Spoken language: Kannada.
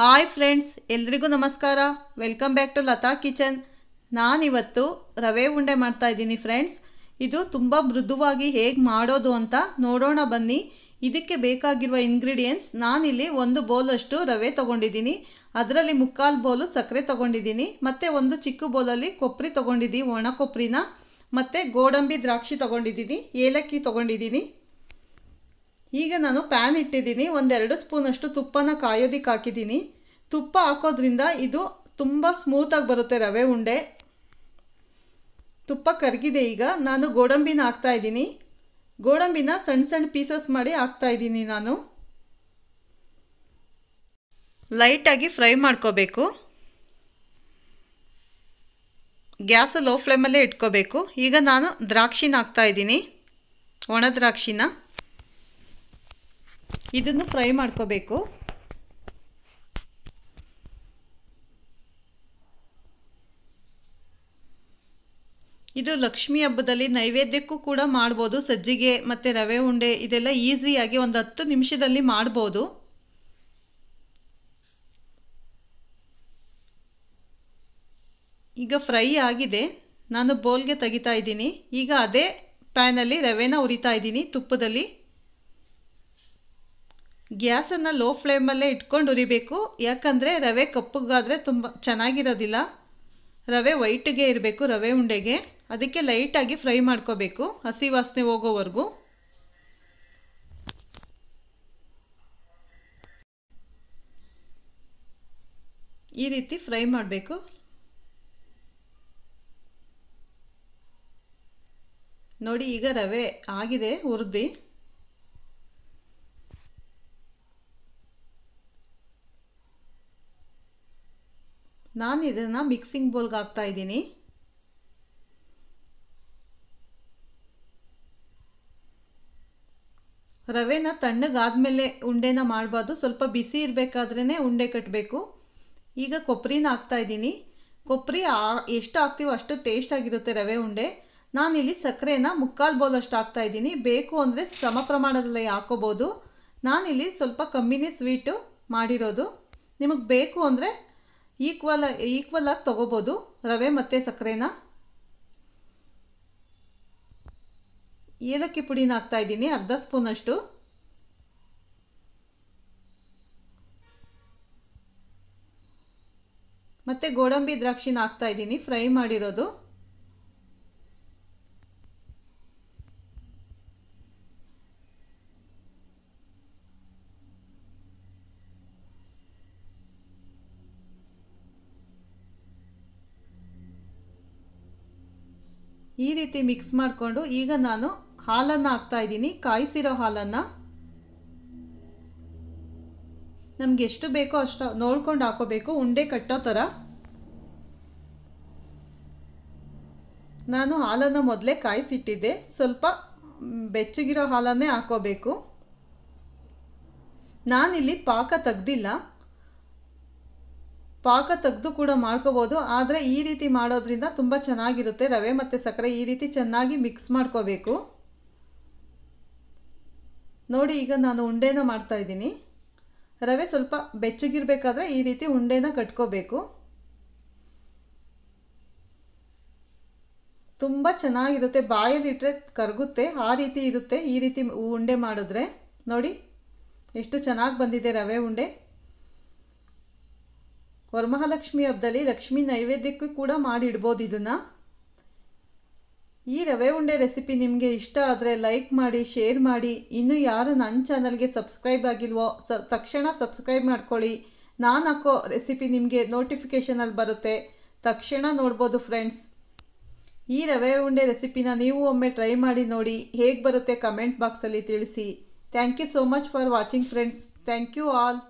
ಹಾಯ್ ಫ್ರೆಂಡ್ಸ್ ಎಲ್ರಿಗೂ ನಮಸ್ಕಾರ welcome back to Latha kitchen ನಾನಿವತ್ತು ರವೆ ಉಂಡೆ ಮಾಡ್ತಾ ಇದ್ದೀನಿ ಫ್ರೆಂಡ್ಸ್ ಇದು ತುಂಬ ಮೃದುವಾಗಿ ಹೇಗೆ ಮಾಡೋದು ಅಂತ ನೋಡೋಣ ಬನ್ನಿ ಇದಕ್ಕೆ ಬೇಕಾಗಿರುವ ಇಂಗ್ರೀಡಿಯೆಂಟ್ಸ್ ನಾನಿಲ್ಲಿ ಒಂದು ಬೌಲಷ್ಟು ರವೆ ತೊಗೊಂಡಿದ್ದೀನಿ ಅದರಲ್ಲಿ ಮುಕ್ಕಾಲು ಬೌಲು ಸಕ್ಕರೆ ತೊಗೊಂಡಿದ್ದೀನಿ ಮತ್ತು ಒಂದು ಚಿಕ್ಕ ಬೌಲಲ್ಲಿ ಕೊಬ್ಬರಿ ತೊಗೊಂಡಿದ್ದೀನಿ ಒಣ ಕೊಬ್ಬರಿನ ಮತ್ತು ಗೋಡಂಬಿ ದ್ರಾಕ್ಷಿ ತೊಗೊಂಡಿದ್ದೀನಿ ಏಲಕ್ಕಿ ತೊಗೊಂಡಿದ್ದೀನಿ ಈಗ ನಾನು ಪ್ಯಾನ್ ಇಟ್ಟಿದ್ದೀನಿ ಒಂದೆರಡು ಸ್ಪೂನಷ್ಟು ತುಪ್ಪನ ಕಾಯೋದಿಕ್ಕೆ ಹಾಕಿದ್ದೀನಿ ತುಪ್ಪ ಹಾಕೋದ್ರಿಂದ ಇದು ತುಂಬ ಸ್ಮೂತಾಗಿ ಬರುತ್ತೆ ರವೆ ಉಂಡೆ ತುಪ್ಪ ಕರಗಿದೆ ಈಗ ನಾನು ಗೋಡಂಬಿನ ಇದ್ದೀನಿ ಗೋಡಂಬಿನ ಸಣ್ಣ ಸಣ್ಣ ಪೀಸಸ್ ಮಾಡಿ ಹಾಕ್ತಾಯಿದ್ದೀನಿ ನಾನು ಲೈಟಾಗಿ ಫ್ರೈ ಮಾಡ್ಕೋಬೇಕು ಗ್ಯಾಸ್ ಲೋ ಫ್ಲೇಮಲ್ಲೇ ಇಟ್ಕೋಬೇಕು ಈಗ ನಾನು ದ್ರಾಕ್ಷಿನ ಹಾಕ್ತಾಯಿದ್ದೀನಿ ಒಣ ದ್ರಾಕ್ಷಿನ ಇದನ್ನು ಫ್ರೈ ಮಾಡ್ಕೋಬೇಕು ಇದು ಲಕ್ಷ್ಮಿ ಹಬ್ಬದಲ್ಲಿ ನೈವೇದ್ಯಕ್ಕೂ ಕೂಡ ಮಾಡ್ಬೋದು ಸಜ್ಜಿಗೆ ಮತ್ತು ರವೆ ಉಂಡೆ ಇದೆಲ್ಲ ಈಸಿಯಾಗಿ ಒಂದು ಹತ್ತು ನಿಮಿಷದಲ್ಲಿ ಮಾಡ್ಬೋದು ಈಗ ಫ್ರೈ ಆಗಿದೆ ನಾನು ಬೋಲ್ಗೆ ತೆಗಿತಾ ಇದ್ದೀನಿ ಈಗ ಅದೇ ಪ್ಯಾನಲ್ಲಿ ರವೆನ ಉರಿತಾ ಇದ್ದೀನಿ ತುಪ್ಪದಲ್ಲಿ ಗ್ಯಾಸನ್ನು ಲೋ ಫ್ಲೇಮಲ್ಲೇ ಇಟ್ಕೊಂಡು ಉರಿಬೇಕು ಯಾಕಂದರೆ ರವೆ ಕಪ್ಪಗಾದರೆ ತುಂಬ ಚೆನ್ನಾಗಿರೋದಿಲ್ಲ ರವೆ ವೈಟಿಗೆ ಇರಬೇಕು ರವೆ ಉಂಡೆಗೆ ಅದಕ್ಕೆ ಲೈಟಾಗಿ ಫ್ರೈ ಮಾಡ್ಕೋಬೇಕು ಹಸಿ ವಾಸನೆ ಹೋಗೋವರೆಗೂ ಈ ರೀತಿ ಫ್ರೈ ಮಾಡಬೇಕು ನೋಡಿ ಈಗ ರವೆ ಆಗಿದೆ ಹುರಿದು ನಾನು ಇದನ್ನು ಮಿಕ್ಸಿಂಗ್ ಬೌಲ್ಗೆ ಹಾಕ್ತಾ ಇದ್ದೀನಿ ರವೆನ ತಣ್ಣಗಾದಮೇಲೆ ಉಂಡೆನ ಮಾಡಬಾರ್ದು ಸ್ವಲ್ಪ ಬಿಸಿ ಇರಬೇಕಾದ್ರೇ ಉಂಡೆ ಕಟ್ಟಬೇಕು ಈಗ ಕೊಬ್ಬರಿನ ಇದ್ದೀನಿ ಕೊಬ್ಬರಿ ಎಷ್ಟು ಹಾಕ್ತೀವೋ ಅಷ್ಟು ಟೇಸ್ಟ್ ಆಗಿರುತ್ತೆ ರವೆ ಉಂಡೆ ನಾನಿಲ್ಲಿ ಸಕ್ಕರೆನ ಮುಕ್ಕಾಲು ಬೌಲ್ ಅಷ್ಟು ಇದ್ದೀನಿ ಬೇಕು ಅಂದರೆ ಸಮ ಪ್ರಮಾಣದಲ್ಲಿ ಹಾಕೋಬೋದು ನಾನಿಲ್ಲಿ ಸ್ವಲ್ಪ ಕಮ್ಮಿನೇ ಸ್ವೀಟು ಮಾಡಿರೋದು ನಿಮಗೆ ಬೇಕು ಅಂದರೆ ಈಕ್ವಲ್ ಈಕ್ವಲ್ ಆಗಿ ತೊಗೋಬೋದು ರವೆ ಮತ್ತು ಸಕ್ಕರೆನ ಏಲಕ್ಕಿ ಪುಡಿನ ಹಾಕ್ತಾ ಇದ್ದೀನಿ ಅರ್ಧ ಸ್ಪೂನಷ್ಟು ಮತ್ತೆ ಗೋಡಂಬಿ ದ್ರಾಕ್ಷಿನ ಹಾಕ್ತಾ ಫ್ರೈ ಮಾಡಿರೋದು ಈ ರೀತಿ ಮಿಕ್ಸ್ ಮಾಡಿಕೊಂಡು ಈಗ ನಾನು ಹಾಲನ್ನು ಹಾಕ್ತಾ ಇದ್ದೀನಿ ಕಾಯಿಸಿರೋ ಹಾಲನ್ನು ನಮ್ಗೆ ಎಷ್ಟು ಬೇಕೋ ಅಷ್ಟು ನೋಡ್ಕೊಂಡು ಹಾಕೋಬೇಕು ಉಂಡೆ ಕಟ್ಟೋ ಥರ ನಾನು ಹಾಲನ್ನು ಮೊದಲೇ ಕಾಯಿಸಿಟ್ಟಿದ್ದೆ ಸ್ವಲ್ಪ ಬೆಚ್ಚಗಿರೋ ಹಾಲನ್ನೇ ಹಾಕೋಬೇಕು ನಾನಿಲ್ಲಿ ಪಾಕ ತೆಗ್ದಿಲ್ಲ ಪಾಕ ತೆಗೆದು ಕೂಡ ಮಾಡ್ಕೋಬೋದು ಆದರೆ ಈ ರೀತಿ ಮಾಡೋದ್ರಿಂದ ತುಂಬ ಚೆನ್ನಾಗಿರುತ್ತೆ ರವೆ ಮತ್ತು ಸಕ್ಕರೆ ಈ ರೀತಿ ಚೆನ್ನಾಗಿ ಮಿಕ್ಸ್ ಮಾಡ್ಕೋಬೇಕು ನೋಡಿ ಈಗ ನಾನು ಉಂಡೆನ ಮಾಡ್ತಾಯಿದ್ದೀನಿ ರವೆ ಸ್ವಲ್ಪ ಬೆಚ್ಚಗಿರಬೇಕಾದ್ರೆ ಈ ರೀತಿ ಉಂಡೆನ ಕಟ್ಕೋಬೇಕು ತುಂಬ ಚೆನ್ನಾಗಿರುತ್ತೆ ಬಾಯಲ್ಲಿಟ್ಟರೆ ಕರಗುತ್ತೆ ಆ ರೀತಿ ಇರುತ್ತೆ ಈ ರೀತಿ ಉಂಡೆ ಮಾಡಿದ್ರೆ ನೋಡಿ ಎಷ್ಟು ಚೆನ್ನಾಗಿ ಬಂದಿದೆ ರವೆ ಉಂಡೆ ವರಮಹಾಲಕ್ಷ್ಮಿ ಹಬ್ಬದಲ್ಲಿ ಲಕ್ಷ್ಮಿ ನೈವೇದ್ಯಕ್ಕೂ ಕೂಡ ಮಾಡಿಡ್ಬೋದು ಇದನ್ನು ಈ ರವೆ ಉಂಡೆ ರೆಸಿಪಿ ನಿಮಗೆ ಇಷ್ಟ ಆದರೆ ಲೈಕ್ ಮಾಡಿ ಶೇರ್ ಮಾಡಿ ಇನ್ನು ಯಾರು ನನ್ನ ಚಾನಲ್ಗೆ ಸಬ್ಸ್ಕ್ರೈಬ್ ಆಗಿಲ್ವೋ ಸ ತಕ್ಷಣ ಸಬ್ಸ್ಕ್ರೈಬ್ ಮಾಡ್ಕೊಳ್ಳಿ ನಾನು ಹಾಕೋ ರೆಸಿಪಿ ನಿಮಗೆ ನೋಟಿಫಿಕೇಷನಲ್ಲಿ ಬರುತ್ತೆ ತಕ್ಷಣ ನೋಡ್ಬೋದು ಫ್ರೆಂಡ್ಸ್ ಈ ರವೆ ಉಂಡೆ ರೆಸಿಪಿನ ನೀವು ಒಮ್ಮೆ ಟ್ರೈ ಮಾಡಿ ನೋಡಿ ಹೇಗೆ ಬರುತ್ತೆ ಕಮೆಂಟ್ ಬಾಕ್ಸಲ್ಲಿ ತಿಳಿಸಿ thank you so much for watching friends thank you all